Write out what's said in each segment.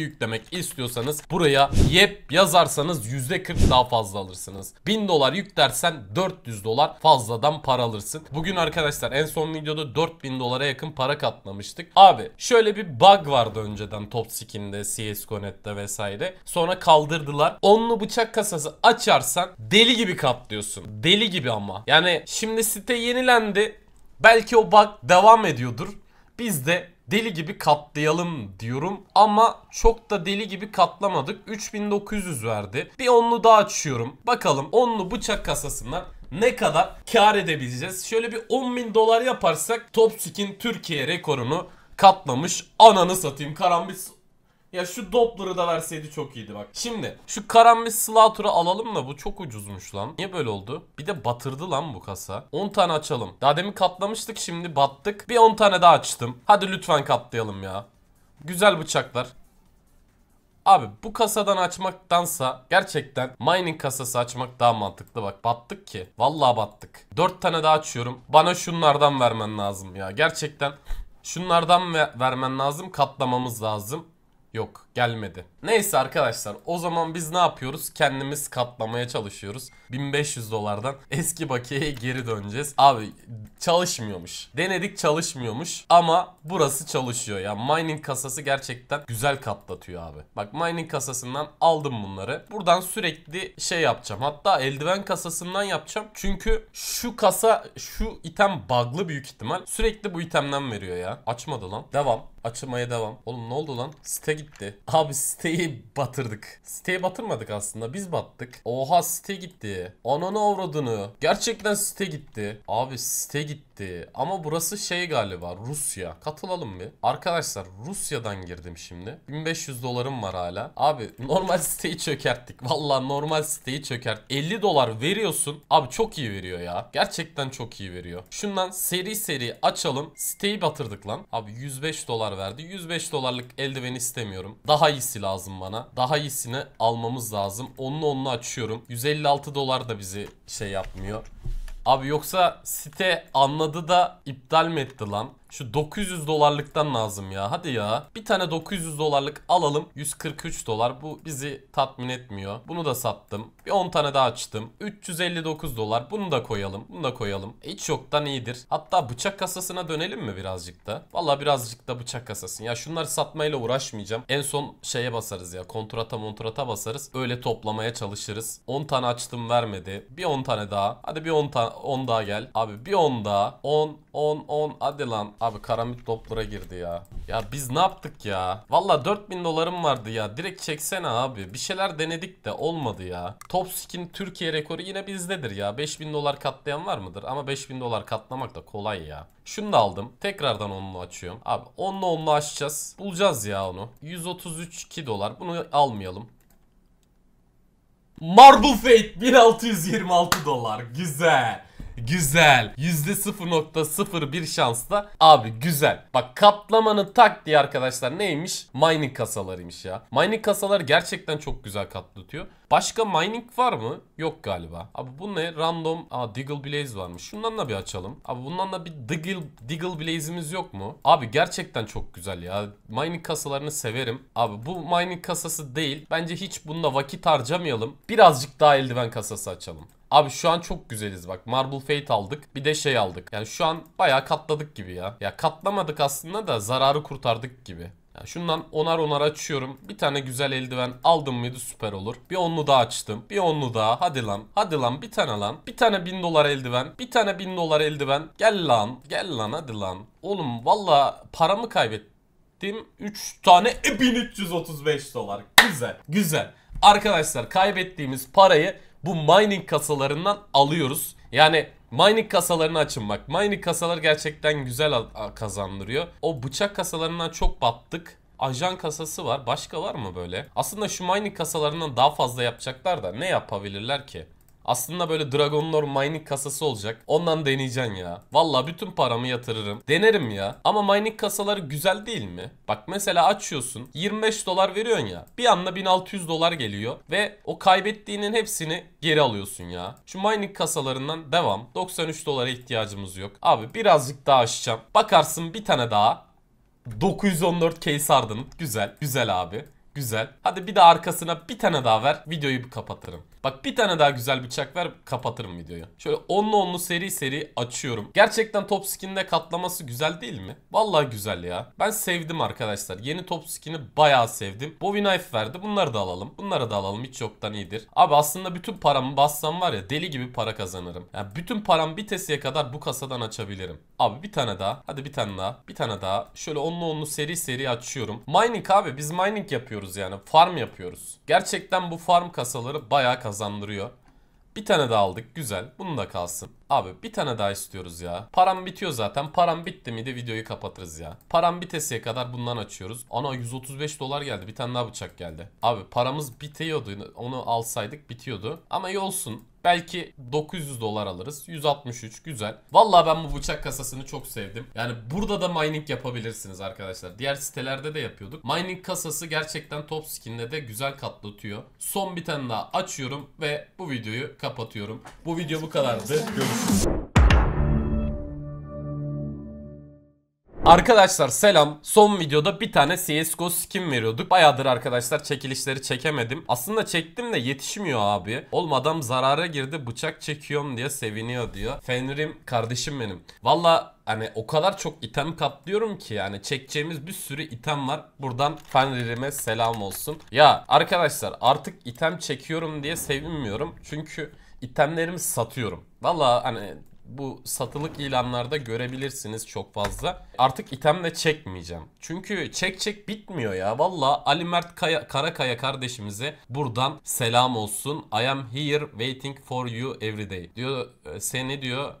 yüklemek istiyorsanız buraya yep yazarsanız %40 daha fazla alırsınız. 1000 dolar yüklersen 400 dolar fazladan para alırsın. Bugün arkadaşlar en son videoda 4000 dolara yakın para katlamıştık. Abi şöyle bir bug vardı önceden Top Skin'de, CSGO.net'te vesaire. Sonra kaldırdılar. Onlu bıçak kasası açarsan deli gibi katlıyorsun. Deli gibi ama. Yani şimdi site yenilendi. Belki o bug devam ediyordur. Biz de deli gibi katlayalım diyorum. Ama çok da deli gibi katlamadık. 3900 verdi. Bir onlu daha açıyorum. Bakalım onlu bıçak kasasından ne kadar kar edebileceğiz? Şöyle bir 10.000 dolar yaparsak Top Skin Türkiye rekorunu katlamış. Ananı satayım karambit ya şu Doppler'ı da verseydi çok iyiydi bak. Şimdi şu Karambi Slaughter'ı alalım da bu çok ucuzmuş lan. Niye böyle oldu? Bir de batırdı lan bu kasa. 10 tane açalım. Daha demin katlamıştık şimdi battık. Bir 10 tane daha açtım. Hadi lütfen katlayalım ya. Güzel bıçaklar. Abi bu kasadan açmaktansa gerçekten mining kasası açmak daha mantıklı bak battık ki. Vallahi battık. 4 tane daha açıyorum. Bana şunlardan vermen lazım ya. Gerçekten şunlardan vermen lazım. Katlamamız lazım. Yok gelmedi. Neyse arkadaşlar o zaman biz ne yapıyoruz? Kendimiz katlamaya çalışıyoruz. 1500 dolardan eski bakiyeye geri döneceğiz. Abi çalışmıyormuş. Denedik çalışmıyormuş ama burası çalışıyor ya. Mining kasası gerçekten güzel katlatıyor abi. Bak mining kasasından aldım bunları. Buradan sürekli şey yapacağım. Hatta eldiven kasasından yapacağım. Çünkü şu kasa şu item bug'lı büyük ihtimal. Sürekli bu itemden veriyor ya. Açmadı lan. Devam. Açılmaya devam. Oğlum ne oldu lan? Site gitti. Abi siteyi batırdık. Siteyi batırmadık aslında. Biz battık. Oha site gitti. Ananı avradını. Gerçekten site gitti. Abi site gitti. Ama burası şey galiba Rusya. Katılalım bir. Arkadaşlar Rusya'dan girdim şimdi. 1500 dolarım var hala. Abi normal siteyi çökerttik. Valla normal siteyi çökert. 50 dolar veriyorsun. Abi çok iyi veriyor ya. Gerçekten çok iyi veriyor. Şundan seri seri açalım. Siteyi batırdık lan. Abi 105 dolar dolar verdi. 105 dolarlık eldiven istemiyorum. Daha iyisi lazım bana. Daha iyisini almamız lazım. Onunla onunla açıyorum. 156 dolar da bizi şey yapmıyor. Abi yoksa site anladı da iptal mi etti lan? Şu 900 dolarlıktan lazım ya. Hadi ya. Bir tane 900 dolarlık alalım. 143 dolar. Bu bizi tatmin etmiyor. Bunu da sattım. Bir 10 tane daha açtım. 359 dolar. Bunu da koyalım. Bunu da koyalım. E, hiç yoktan iyidir. Hatta bıçak kasasına dönelim mi birazcık da? Valla birazcık da bıçak kasası. Ya şunları satmayla uğraşmayacağım. En son şeye basarız ya. Kontrata montrata basarız. Öyle toplamaya çalışırız. 10 tane açtım vermedi. Bir 10 tane daha. Hadi bir 10 tane 10 daha gel. Abi bir 10 daha. 10 10 10 hadi lan. Abi karamit Doppler'a girdi ya. Ya biz ne yaptık ya? Valla 4000 dolarım vardı ya. Direkt çeksene abi. Bir şeyler denedik de olmadı ya. Top skin Türkiye rekoru yine bizdedir ya. 5000 dolar katlayan var mıdır? Ama 5000 dolar katlamak da kolay ya. Şunu da aldım. Tekrardan onunla açıyorum. Abi onunla onunla açacağız. Bulacağız ya onu. 133 dolar. Bunu almayalım. Marble Fate 1626 dolar. Güzel. Güzel. yüzde %0.01 şansla. Abi güzel. Bak katlamanı tak taktiği arkadaşlar neymiş? Mining kasalarıymış ya. Mining kasaları gerçekten çok güzel katlatıyor. Başka mining var mı? Yok galiba. Abi bu ne? Random. Aa Diggle Blaze varmış. Şundan da bir açalım. Abi bundan da bir Diggle, Diggle Blaze'imiz yok mu? Abi gerçekten çok güzel ya. Mining kasalarını severim. Abi bu mining kasası değil. Bence hiç bunda vakit harcamayalım. Birazcık daha eldiven kasası açalım. Abi şu an çok güzeliz bak. Marble Fate aldık. Bir de şey aldık. Yani şu an bayağı katladık gibi ya. Ya katlamadık aslında da zararı kurtardık gibi. Yani şundan onar onar açıyorum. Bir tane güzel eldiven aldım mıydı süper olur. Bir onlu daha açtım. Bir onlu daha. Hadi lan. Hadi lan bir tane lan. Bir tane bin dolar eldiven. Bir tane bin dolar eldiven. Gel lan. Gel lan hadi lan. Oğlum valla paramı kaybettim. 3 tane 1335 dolar. Güzel. Güzel. Arkadaşlar kaybettiğimiz parayı bu mining kasalarından alıyoruz. Yani mining kasalarını açın bak. Mining kasalar gerçekten güzel kazandırıyor. O bıçak kasalarından çok battık ajan kasası var. Başka var mı böyle? Aslında şu mining kasalarından daha fazla yapacaklar da ne yapabilirler ki? Aslında böyle Dragon Dragonlord mining kasası olacak. Ondan deneyeceksin ya. Valla bütün paramı yatırırım. Denerim ya. Ama mining kasaları güzel değil mi? Bak mesela açıyorsun. 25 dolar veriyorsun ya. Bir anda 1600 dolar geliyor. Ve o kaybettiğinin hepsini geri alıyorsun ya. Şu mining kasalarından devam. 93 dolara ihtiyacımız yok. Abi birazcık daha açacağım. Bakarsın bir tane daha. 914 case sardın. Güzel. Güzel abi. Güzel. Hadi bir de arkasına bir tane daha ver. Videoyu bir kapatırım. Bak bir tane daha güzel bıçak ver kapatırım videoyu. Şöyle onlu onlu seri seri açıyorum. Gerçekten top skin'de katlaması güzel değil mi? Vallahi güzel ya. Ben sevdim arkadaşlar. Yeni top skin'i bayağı sevdim. Bowie knife verdi. Bunları da alalım. Bunları da alalım. Hiç yoktan iyidir. Abi aslında bütün paramı bassam var ya deli gibi para kazanırım. Yani bütün param bitesiye kadar bu kasadan açabilirim. Abi bir tane daha. Hadi bir tane daha. Bir tane daha. Şöyle onlu onlu seri seri açıyorum. Mining abi biz mining yapıyoruz yani. Farm yapıyoruz. Gerçekten bu farm kasaları bayağı kazanırım kazandırıyor. Bir tane de aldık. Güzel. Bunu da kalsın. Abi bir tane daha istiyoruz ya. Param bitiyor zaten. Param bitti mi de videoyu kapatırız ya. Param bitesiye kadar bundan açıyoruz. Ana 135 dolar geldi. Bir tane daha bıçak geldi. Abi paramız bitiyordu. Onu alsaydık bitiyordu. Ama iyi olsun. Belki 900 dolar alırız. 163 güzel. Vallahi ben bu bıçak kasasını çok sevdim. Yani burada da mining yapabilirsiniz arkadaşlar. Diğer sitelerde de yapıyorduk. Mining kasası gerçekten top skin'de de güzel katlatıyor. Son bir tane daha açıyorum ve bu videoyu kapatıyorum. Bu video bu kadardı. Görüşürüz. Arkadaşlar selam. Son videoda bir tane CSGO skin veriyorduk. Bayağıdır arkadaşlar çekilişleri çekemedim. Aslında çektim de yetişmiyor abi. Oğlum adam zarara girdi bıçak çekiyorum diye seviniyor diyor. Fenrim kardeşim benim. Valla hani o kadar çok item katlıyorum ki yani çekeceğimiz bir sürü item var. Buradan Fenrir'ime selam olsun. Ya arkadaşlar artık item çekiyorum diye sevinmiyorum. Çünkü itemlerimi satıyorum. Valla hani bu satılık ilanlarda görebilirsiniz çok fazla. Artık item de çekmeyeceğim. Çünkü çek çek bitmiyor ya. Valla Ali Mert Kaya, Karakaya kardeşimize buradan selam olsun. I am here waiting for you every day. Diyor e, seni diyor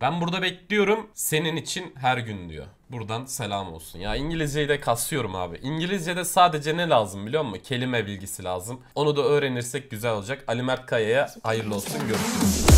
ben burada bekliyorum senin için her gün diyor. Buradan selam olsun. Ya İngilizceyi de kasıyorum abi. İngilizce'de sadece ne lazım biliyor musun? Kelime bilgisi lazım. Onu da öğrenirsek güzel olacak. Ali Mert Kaya'ya hayırlı olsun. Görüşürüz.